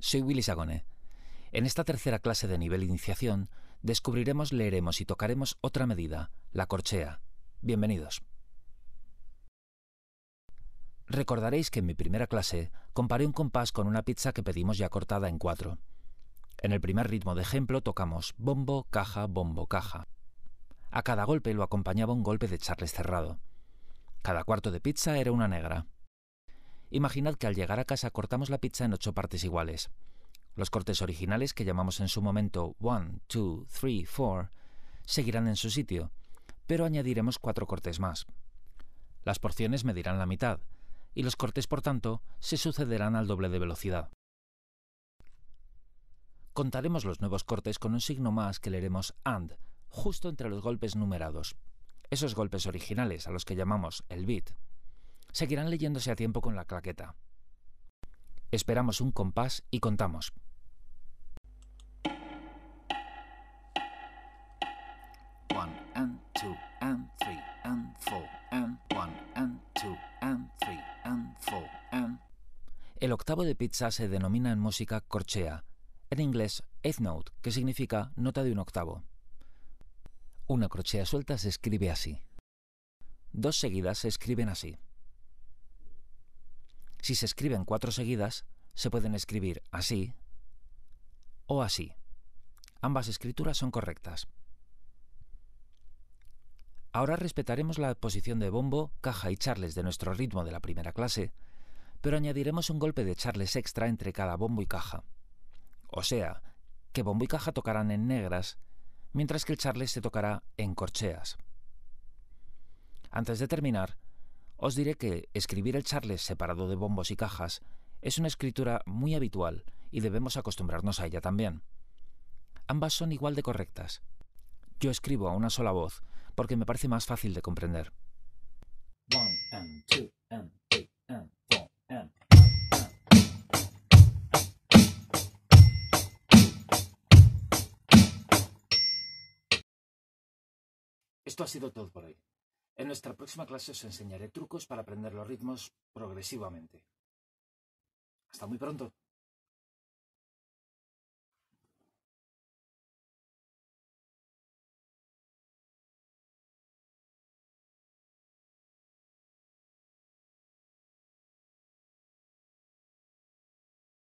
Soy Willy Sagone. En esta tercera clase de nivel iniciación descubriremos, leeremos y tocaremos otra medida, la corchea. Bienvenidos. Recordaréis que en mi primera clase comparé un compás con una pizza que pedimos ya cortada en cuatro. En el primer ritmo de ejemplo tocamos bombo, caja, bombo, caja. A cada golpe lo acompañaba un golpe de charles cerrado. Cada cuarto de pizza era una negra. Imaginad que al llegar a casa cortamos la pizza en ocho partes iguales. Los cortes originales, que llamamos en su momento 1, 2, 3, 4, seguirán en su sitio, pero añadiremos cuatro cortes más. Las porciones medirán la mitad, y los cortes, por tanto, se sucederán al doble de velocidad. Contaremos los nuevos cortes con un signo más que leeremos AND, justo entre los golpes numerados, esos golpes originales a los que llamamos el bit seguirán leyéndose a tiempo con la claqueta. Esperamos un compás y contamos. El octavo de pizza se denomina en música corchea, en inglés eighth note, que significa nota de un octavo. Una corchea suelta se escribe así. Dos seguidas se escriben así. Si se escriben cuatro seguidas, se pueden escribir así o así. Ambas escrituras son correctas. Ahora respetaremos la posición de bombo, caja y charles de nuestro ritmo de la primera clase, pero añadiremos un golpe de charles extra entre cada bombo y caja. O sea, que bombo y caja tocarán en negras, mientras que el charles se tocará en corcheas. Antes de terminar, os diré que escribir el charles separado de bombos y cajas es una escritura muy habitual y debemos acostumbrarnos a ella también. Ambas son igual de correctas. Yo escribo a una sola voz porque me parece más fácil de comprender. Esto ha sido todo por hoy. En nuestra próxima clase os enseñaré trucos para aprender los ritmos progresivamente. Hasta muy pronto.